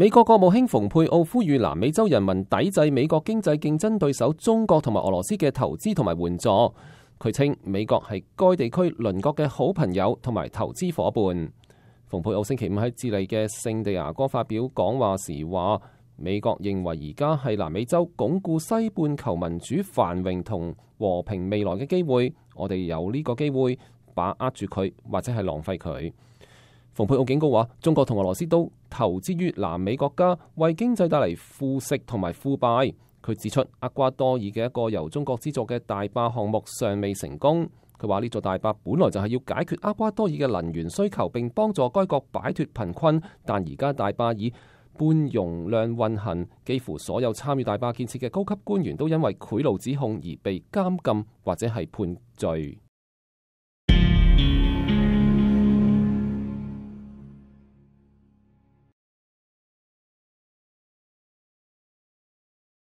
美国国务卿蓬佩奥呼吁南美洲人民抵制美国经济竞争对手中国同埋俄罗斯嘅投资同埋援助。佢称美国系该地区邻国嘅好朋友同埋投资伙伴。蓬佩奥星期五喺智利嘅圣地牙哥发表讲话时话：，美国认为而家系南美洲巩固西半球民主繁荣同和平未来嘅机会。我哋有呢个机会把握住佢，或者系浪费佢。蓬佩奥警告话，中国同俄罗斯都投资于南美国家，为经济带嚟腐蚀同埋腐败。佢指出，厄瓜多尔嘅一个由中国资助嘅大坝项目尚未成功。佢话呢座大坝本来就系要解决厄瓜多尔嘅能源需求，并帮助该国摆脱贫困，但而家大坝已半容量运行。几乎所有参与大坝建设嘅高级官员都因为贿赂指控而被监禁或者系判罪。